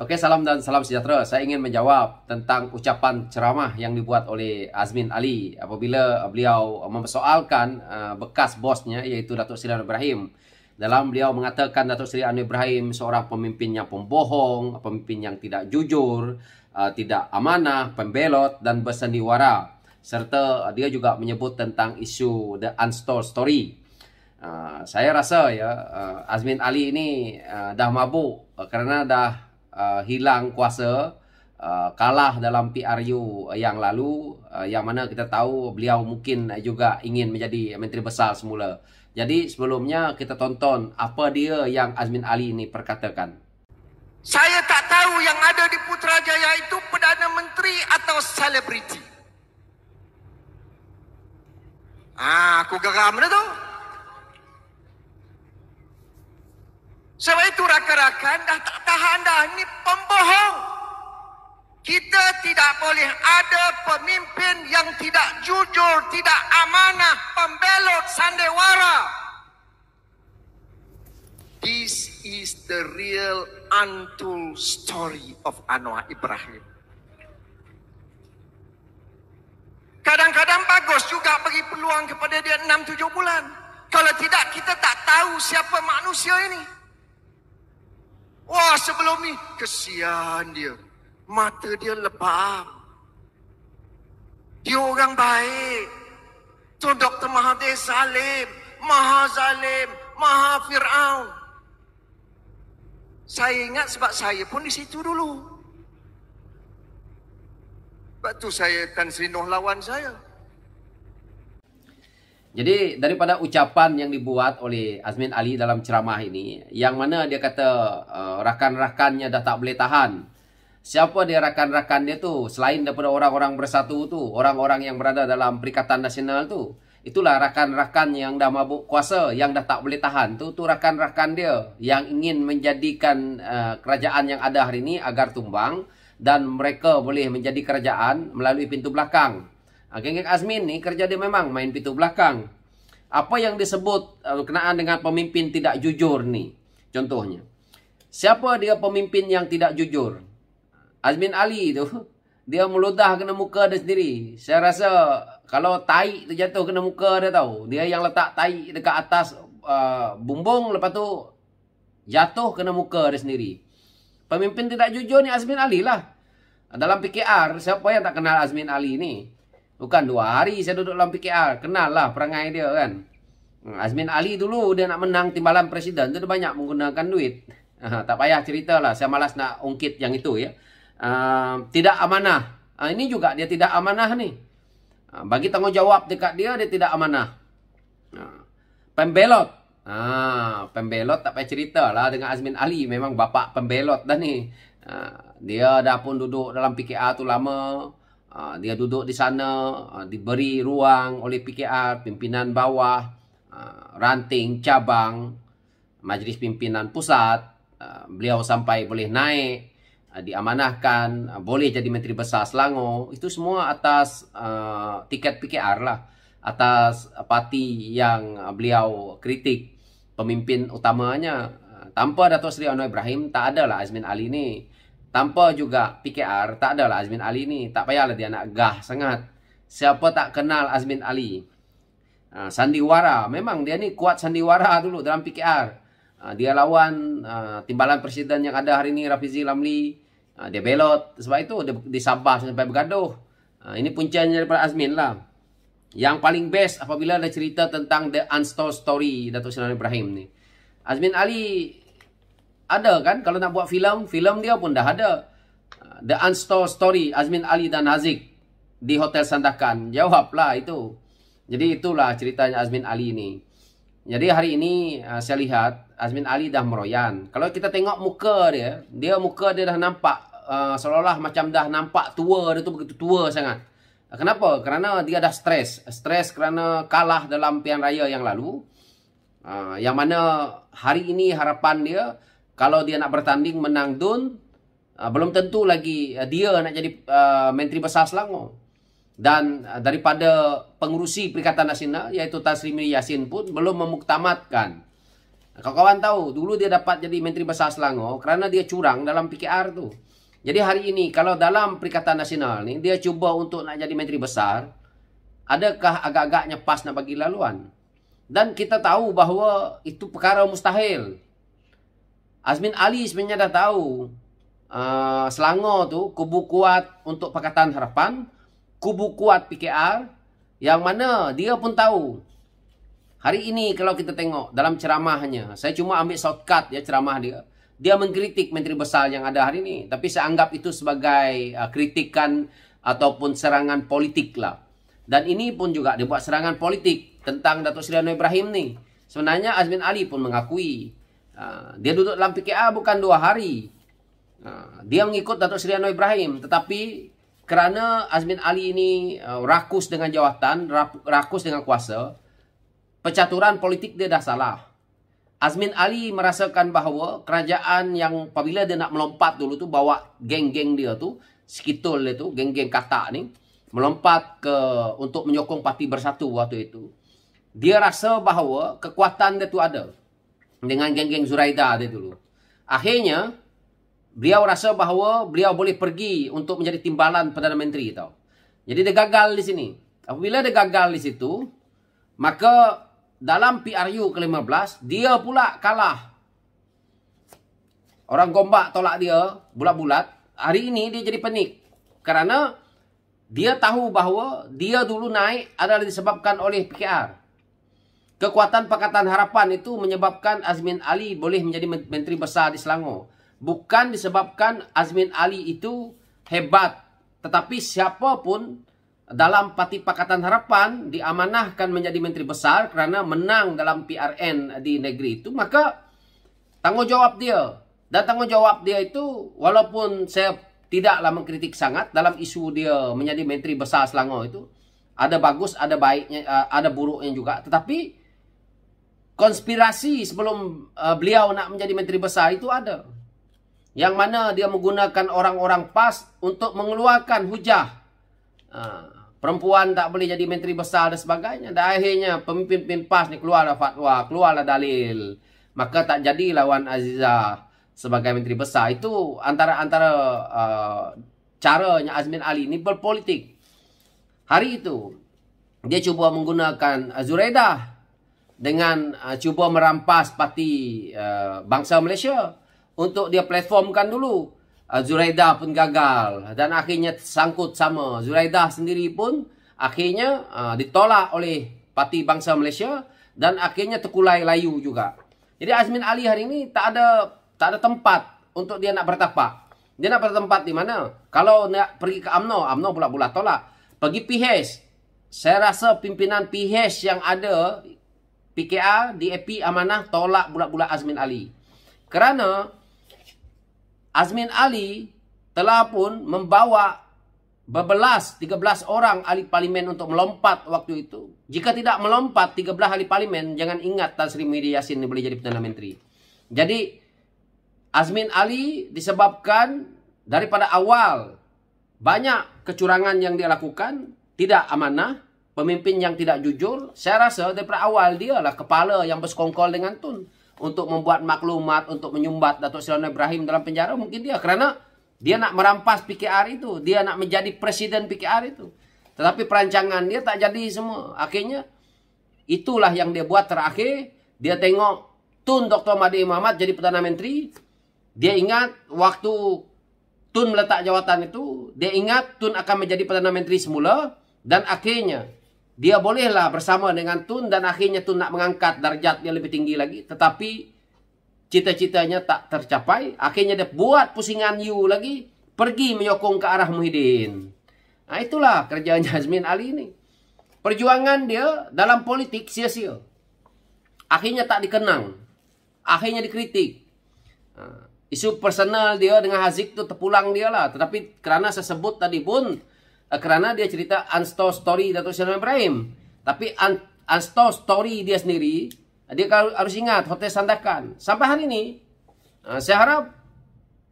Oke, salam dan salam sejahtera. Saya ingin menjawab tentang ucapan ceramah yang dibuat oleh Azmin Ali apabila beliau mempersoalkan uh, bekas bosnya iaitu Datuk Seri Anwar Ibrahim. Dalam beliau mengatakan Datuk Seri Anwar Ibrahim seorang pemimpin yang pembohong, pemimpin yang tidak jujur, uh, tidak amanah, pembelot dan bersandiwara. Serta dia juga menyebut tentang isu The Unstore Story. Uh, saya rasa ya Azmin Ali ini dah mabuk kerana dah uh, hilang kuasa uh, kalah dalam PRU yang lalu uh, yang mana kita tahu beliau mungkin juga ingin menjadi menteri besar semula. Jadi sebelumnya kita tonton apa dia yang Azmin Ali ini perkatakan. Saya tak tahu yang ada di Putrajaya itu perdana menteri atau selebriti. Ah, aku geram dah tu. Sebab itu rakan-rakan dah tak tahan dah. ni pembohong. Kita tidak boleh ada pemimpin yang tidak jujur, tidak amanah, pembelot, sandiwara. This is the real untold story of Anwar Ibrahim. Kadang-kadang bagus juga bagi peluang kepada dia 6-7 bulan. Kalau tidak kita tak tahu siapa manusia ini. Wah sebelum ni Kesian dia Mata dia lebam Dia orang baik Tuan Dr. Mahathir Salim Maha Zalim Maha Fir'aun Saya ingat sebab saya pun di situ dulu Sebab tu saya Tan Sri Noh lawan saya jadi daripada ucapan yang dibuat oleh Azmin Ali dalam ceramah ini yang mana dia kata uh, rakan-rakannya dah tak boleh tahan. Siapa dia rakan-rakan dia tu selain daripada orang-orang bersatu tu, orang-orang yang berada dalam Perikatan Nasional tu. Itulah rakan-rakan yang dah mabuk kuasa, yang dah tak boleh tahan tu tu rakan-rakan dia yang ingin menjadikan uh, kerajaan yang ada hari ini agar tumbang dan mereka boleh menjadi kerajaan melalui pintu belakang. Genggek Azmin ni kerja dia memang main pintu belakang. Apa yang disebut eh, berkenaan dengan pemimpin tidak jujur ni? Contohnya. Siapa dia pemimpin yang tidak jujur? Azmin Ali tu. Dia meludah kena muka dia sendiri. Saya rasa kalau tai tu jatuh kena muka dia tahu. Dia yang letak tai dekat atas uh, bumbung lepas tu jatuh kena muka dia sendiri. Pemimpin tidak jujur ni Azmin Ali lah. Dalam PKR siapa yang tak kenal Azmin Ali ni? Bukan dua hari saya duduk dalam PKR. Kenal lah perangai dia kan. Hmm, Azmin Ali dulu dia nak menang timbalan presiden. Dia banyak menggunakan duit. Uh, tak payah cerita lah. Saya malas nak ungkit yang itu ya. Uh, tidak amanah. Uh, ini juga dia tidak amanah ni. Uh, bagi tanggungjawab dekat dia, dia tidak amanah. Uh, pembelot. Ah, pembelot tak payah cerita lah dengan Azmin Ali memang bapak pembelot dah ni. Ah, dia dah pun duduk dalam PKR tu lama. Ah, dia duduk di sana ah, diberi ruang oleh PKR pimpinan bawah ah, ranting cabang majlis pimpinan pusat beliau sampai boleh naik diamanahkan boleh jadi menteri besar Selangor itu semua atas tiket PKR lah atas parti yang beliau kritik pemimpin utamanya tanpa Datuk Seri Anwar Ibrahim tak adalah Azmin Ali ni Tanpa juga PKR, tak adalah Azmin Ali ni. Tak payahlah dia nak gah sangat. Siapa tak kenal Azmin Ali? Ah, sandiwara. Memang dia ni kuat sandiwara dulu dalam PKR. Ah, dia lawan ah, timbalan presiden yang ada hari ni, Rafizi Lamli. dia belot. Sebab itu, dia, dia sampai bergaduh. ini puncanya daripada Azmin lah. Yang paling best apabila ada cerita tentang The Unstore Story, datuk Sinan Ibrahim ni. Azmin Ali ada kan kalau nak buat filem filem dia pun dah ada The Unstore Story Azmin Ali dan Haziq di Hotel Sandakan jawablah itu jadi itulah ceritanya Azmin Ali ini jadi hari ini uh, saya lihat Azmin Ali dah meroyan kalau kita tengok muka dia dia muka dia dah nampak uh, seolah-olah macam dah nampak tua dia tu begitu tua sangat Kenapa? Kerana dia dah stres. Stres kerana kalah dalam pilihan raya yang lalu. Uh, yang mana hari ini harapan dia kalau dia nak bertanding menang Dun, ah, belum tentu lagi ah, dia nak jadi ah, Menteri Besar Selangor. Dan daripada pengurusi Perikatan Nasional iaitu Tan Sri Miri Yassin pun belum memuktamadkan. Kau kawan tahu, dulu dia dapat jadi Menteri Besar Selangor kerana dia curang dalam PKR tu. Jadi hari ini kalau dalam Perikatan Nasional ni dia cuba untuk nak jadi Menteri Besar, adakah agak-agaknya pas nak bagi laluan? Dan kita tahu bahawa itu perkara mustahil. Azmin Ali sebenarnya dah tahu uh, Selangor tu kubu kuat untuk Pakatan Harapan, kubu kuat PKR yang mana dia pun tahu. Hari ini kalau kita tengok dalam ceramahnya, saya cuma ambil shortcut ya ceramah dia. Dia mengkritik Menteri Besar yang ada hari ini. Tapi saya anggap itu sebagai uh, kritikan ataupun serangan politik lah. Dan ini pun juga dia buat serangan politik tentang Datuk Seri Anwar Ibrahim ni. Sebenarnya Azmin Ali pun mengakui Ha, dia duduk dalam PKA bukan dua hari. Ha, dia mengikut Datuk Seri Anwar Ibrahim. Tetapi kerana Azmin Ali ini e, rakus dengan jawatan, rakus dengan kuasa, pecaturan politik dia dah salah. Azmin Ali merasakan bahawa kerajaan yang apabila dia nak melompat dulu tu bawa geng-geng dia tu, sekitul dia tu, geng-geng katak ni, melompat ke untuk menyokong parti bersatu waktu itu. Dia rasa bahawa kekuatan dia tu ada dengan geng-geng Zuraida dia dulu. Akhirnya beliau rasa bahawa beliau boleh pergi untuk menjadi timbalan Perdana Menteri tau. Jadi dia gagal di sini. Apabila dia gagal di situ, maka dalam PRU ke-15 dia pula kalah. Orang Gombak tolak dia bulat-bulat. Hari ini dia jadi penik kerana dia tahu bahawa dia dulu naik adalah disebabkan oleh PKR. Kekuatan Pakatan Harapan itu menyebabkan Azmin Ali boleh menjadi menteri besar di Selangor. Bukan disebabkan Azmin Ali itu hebat. Tetapi siapapun dalam parti Pakatan Harapan diamanahkan menjadi menteri besar kerana menang dalam PRN di negeri itu. Maka tanggungjawab dia. Dan tanggungjawab dia itu walaupun saya tidaklah mengkritik sangat dalam isu dia menjadi menteri besar Selangor itu. Ada bagus, ada baiknya, eh, ada buruknya juga. Tetapi konspirasi sebelum uh, beliau nak menjadi menteri besar itu ada. Yang mana dia menggunakan orang-orang PAS untuk mengeluarkan hujah. Uh, perempuan tak boleh jadi menteri besar dan sebagainya. Dan akhirnya pemimpin-pemimpin PAS ni keluarlah fatwa, keluarlah dalil. Maka tak jadi lawan Azizah sebagai menteri besar. Itu antara-antara uh, caranya Azmin Ali ni berpolitik. Hari itu, dia cuba menggunakan Zuredah dengan uh, cuba merampas parti uh, bangsa Malaysia untuk dia platformkan dulu. Uh, Zuraida pun gagal dan akhirnya sangkut sama. Zuraida sendiri pun akhirnya uh, ditolak oleh parti bangsa Malaysia dan akhirnya terkulai layu juga. Jadi Azmin Ali hari ini tak ada tak ada tempat untuk dia nak bertapak. Dia nak bertempat di mana? Kalau nak pergi ke AMNO, AMNO pula-pula tolak. Pergi PH. Saya rasa pimpinan PH yang ada PKR, DAP, Amanah tolak bulat-bulat Azmin Ali. Kerana Azmin Ali telah pun membawa berbelas 13 orang ahli parlimen untuk melompat waktu itu. Jika tidak melompat 13 ahli parlimen, jangan ingat Tan Sri Muhyiddin Yassin ini boleh jadi Perdana Menteri. Jadi Azmin Ali disebabkan daripada awal banyak kecurangan yang dia lakukan, tidak amanah, pemimpin yang tidak jujur, saya rasa daripada awal dia lah kepala yang bersekongkol dengan Tun. Untuk membuat maklumat, untuk menyumbat Datuk Seri Ibrahim dalam penjara, mungkin dia. Kerana dia nak merampas PKR itu. Dia nak menjadi presiden PKR itu. Tetapi perancangan dia tak jadi semua. Akhirnya, itulah yang dia buat terakhir. Dia tengok Tun Dr. Mahdi Muhammad jadi Perdana Menteri. Dia ingat waktu Tun meletak jawatan itu. Dia ingat Tun akan menjadi Perdana Menteri semula. Dan akhirnya, dia bolehlah bersama dengan Tun dan akhirnya Tun nak mengangkat darjat yang lebih tinggi lagi. Tetapi cita-citanya tak tercapai. Akhirnya dia buat pusingan Yu lagi. Pergi menyokong ke arah Muhyiddin. Nah itulah kerjaan Jasmine Ali ini. Perjuangan dia dalam politik sia-sia. Akhirnya tak dikenang. Akhirnya dikritik. Isu personal dia dengan Haziq tu terpulang dia lah. Tetapi kerana saya sebut tadi pun... Eh, kerana dia cerita unstore story Dato' Sinan Ibrahim. Tapi un unstore story dia sendiri, dia harus ingat Hotel Sandakan. Sampai hari ini, eh, saya harap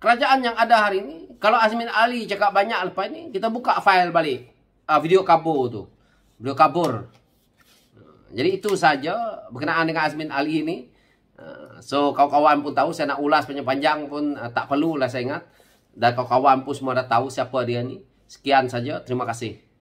kerajaan yang ada hari ini, kalau Azmin Ali cakap banyak lepas ini, kita buka file balik. Ah, video kabur tu, Video kabur. Eh, jadi itu saja berkenaan dengan Azmin Ali ini. So, kawan-kawan pun tahu saya nak ulas panjang-panjang pun tak perlulah saya ingat. Dan kawan-kawan pun semua dah tahu siapa dia ni. Sekian saja, terima kasih.